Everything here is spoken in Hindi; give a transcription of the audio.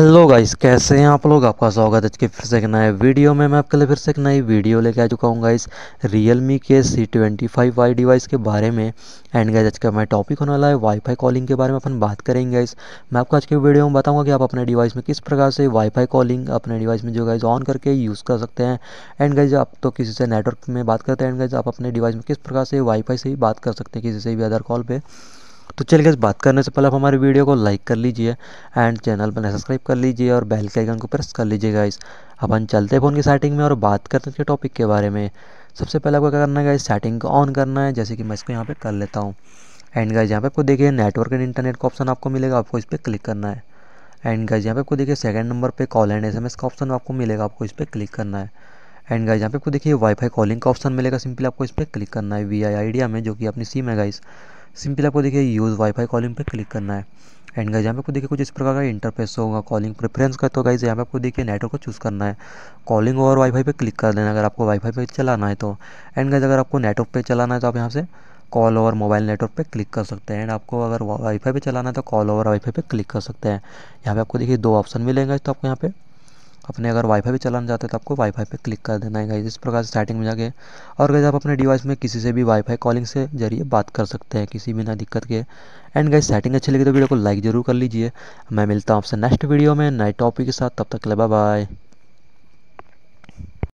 हेलो गाइस कैसे हैं आप लोग आपका स्वागत है आज के फिर से एक नए वीडियो में मैं आपके लिए फिर से एक नई वीडियो लेके आ चुका हूँ guys Mi K C twenty five Y device के बारे में एंड गाइस आज का मैं टॉपिक होने वाला है वाईफाई कॉलिंग के बारे में अपन बात करेंगे गाइस मैं आपको आज के वीडियो में बताऊँगा कि आप अपने डिवाइस में किस प्रकार से वाईफाई कॉलिंग अपने डिवाइस में जो गाइज ऑन करके यूज़ कर सकते हैं एंड गाइज आप तो किसी से नेटवर्क में बात करते हैं एंड गाइज आप अपने डिवाइस में किस प्रकार से वाईफाई से ही बात कर सकते हैं किसी से भी अदर कॉल पर तो चलिए गाइस बात करने से पहले आप हमारे वीडियो को लाइक कर लीजिए एंड चैनल पर सब्सक्राइब कर लीजिए और बेल के आइकन को प्रेस कर लीजिए गाइस अपन चलते हैं फ़ोन की सेटिंग में और बात करते हैं इसके टॉपिक के बारे में सबसे पहले आपको क्या करना है गाइस सेटिंग को ऑन करना है जैसे कि मैं इसको यहाँ पर कर लेता हूँ एंड गाइज यहाँ पर आपको देखिए नेटवर्क एंड इंटरनेट का ऑप्शन आपको मिलेगा आपको इस पर क्लिक करना है एंड गाइज यहाँ पर आपको देखिए सेकंड नंबर पर कॉल एंड एस का ऑप्शन आपको मिलेगा आपको इस पर क्लिक करना है एंड गाइज यहाँ पे आपको देखिए वाईफाई कॉलिंग का ऑप्शन मिलेगा सिंपली आपको इस पर क्लिक करना है वी आई आइडिया में जो कि अपनी सिम है गाइज़ सिंपली आपको देखिए यूज़ वाईफाई कॉलिंग पे क्लिक करना है एंड गाइज यहाँ पे आपको देखिए कुछ इस प्रकार का इंटरफेस होगा कॉलिंग प्रेफरेंस का तो गाइज यहाँ पे आपको देखिए नेटवर्क को चूज़ करना है कॉलिंग और वाईफाई पे क्लिक कर देना अगर आपको वाईफाई पे चलाना है तो एंड गाइज अगर आपको नेटवर्क पे चलाना है तो आप यहाँ से कॉल ओवर मोबाइल नेटवर्क पे क्लिक कर सकते हैं एंड आपको अगर वाईफाई पे चलाना है तो कॉल ओवर वाईफाई पे क्लिक कर सकते हैं यहाँ पे आपको देखिए दो ऑप्शन मिलेंगे तो आपको यहाँ पे अपने अगर वाईफाई भी चलाना चाहते हैं तो आपको वाईफाई पे क्लिक कर देना है गाइज इस प्रकार से सेटिंग में जाके और गाइज आप अपने डिवाइस में किसी से भी वाईफाई कॉलिंग से जरिए बात कर सकते हैं किसी बिना दिक्कत के एंड गाइज सेटिंग अच्छी लगी तो वीडियो को लाइक जरूर कर लीजिए मैं मिलता हूँ आपसे नेक्स्ट वीडियो में नए टॉपिक के साथ तब तक के लिए बाय